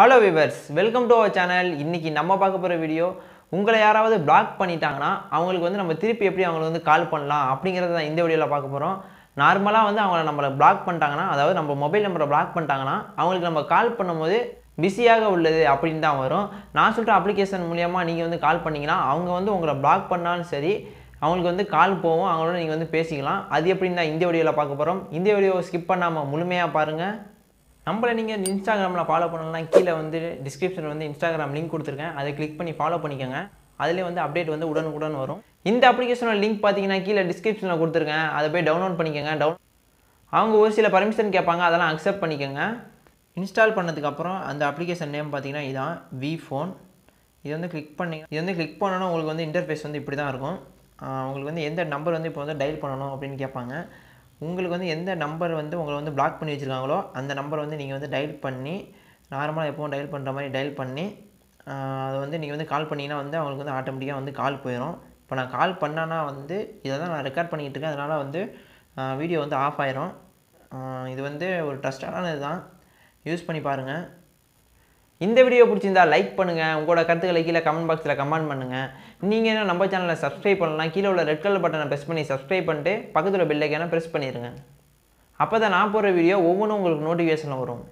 hello viewers welcome to our channel இன்றைக்கி நம்ம பார்க்க போகிற வீடியோ உங்களை யாராவது பிளாக் பண்ணிட்டாங்கன்னா அவங்களுக்கு வந்து நம்ம திருப்பி எப்படி அவங்களுக்கு வந்து கால் பண்ணலாம் அப்படிங்கிறத தான் இந்த வீடியோவில் பார்க்க போகிறோம் நார்மலாக வந்து அவங்கள நம்மளை பிளாக் பண்ணிட்டாங்கன்னா அதாவது நம்ம மொபைல் நம்பரை பிளாக் பண்ணிட்டாங்கன்னா அவங்களுக்கு நம்ம கால் பண்ணும்போது பிஸியாக உள்ளது அப்படின்னு தான் வரும் நான் சொல்கிற அப்ளிகேஷன் மூலியமாக நீங்கள் வந்து கால் பண்ணிங்கன்னா அவங்க வந்து உங்களை பிளாக் பண்ணாலும் சரி அவங்களுக்கு வந்து கால் போகும் அவங்களோட நீங்கள் வந்து பேசிக்கலாம் அது எப்படின்னு தான் இந்த வீடியோவில் பார்க்க போகிறோம் இந்த வீடியோவை ஸ்கிப் பண்ணாமல் முழுமையாக பாருங்கள் நம்மளை நீங்கள் இன்ஸ்டாகிராமில் ஃபாலோ பண்ணலாம் கீழே வந்து டிஸ்கிரிப்ஷன் வந்து இன்ஸ்டாகிராம் லிங்க் கொடுத்துருக்கேன் அதை கிளிக் பண்ணி ஃபாலோ பண்ணிக்கோங்க அதிலே வந்து அப்டேட் வந்து உடனுக்குடன் வரும் இந்த அப்ளிகேஷனோட லிங்க் பார்த்தீங்கன்னா கீழே டிஸ்கிரிப்ஷனில் கொடுத்துருக்கேன் அதை போய் டவுன்லோட் பண்ணிக்கோங்க டவுன் அவங்க ஒரு சில பர்மிஷன் கேட்பாங்க அதெல்லாம் அக்செப்ட் பண்ணிக்கோங்க இன்ஸ்டால் பண்ணதுக்கப்புறம் அந்த அப்ளிகேஷன் நேம் பார்த்தீங்கன்னா இதான் வி ஃபோன் இது வந்து கிளிக் பண்ணி இது வந்து கிளிக் பண்ணணும் உங்களுக்கு வந்து இன்டர்ஃபேஸ் வந்து இப்படி தான் இருக்கும் உங்களுக்கு வந்து எந்த நம்பர் வந்து இப்போ வந்து டைல் பண்ணணும் அப்படின்னு கேட்பாங்க உங்களுக்கு வந்து எந்த நம்பர் வந்து உங்களை வந்து பிளாக் பண்ணி வச்சுருக்காங்களோ அந்த நம்பர் வந்து நீங்கள் வந்து டயல் பண்ணி நார்மலாக எப்போவும் டயல் பண்ணுற மாதிரி டயல் பண்ணி அதை வந்து நீங்கள் வந்து கால் பண்ணிங்கன்னா வந்து அவங்களுக்கு வந்து ஆட்டோமேட்டிக்காக வந்து கால் போயிடும் இப்போ நான் கால் பண்ணேன்னா வந்து இதை தான் நான் ரெக்கார்ட் பண்ணிகிட்டு இருக்கேன் அதனால் வந்து வீடியோ வந்து ஆஃப் ஆயிரும் இது வந்து ஒரு ட்ரஸ்டான இதுதான் யூஸ் பண்ணி பாருங்கள் இந்த வீடியோ பிடிச்சிருந்தா லைக் பண்ணுங்கள் உங்களோட கருத்துக்களை கீழே கமெண்ட் பாக்ஸில் கமெண்ட் பண்ணுங்கள் நீங்கள் என்ன நம்ம சேனலில் சப்ஸ்கிரைப் பண்ணலாம் கீழே உள்ள ரெட் கலர் பட்டனை ப்ரெஸ் பண்ணி சப்ஸ்கிரைப் பண்ணிட்டு பக்கத்தில் பில்லைக்கான ப்ரெஸ் பண்ணிடுங்க அப்போ தான் நான் போகிற வீடியோ ஒவ்வொன்றும் உங்களுக்கு நோட்டிஃபிகேஷனில் வரும்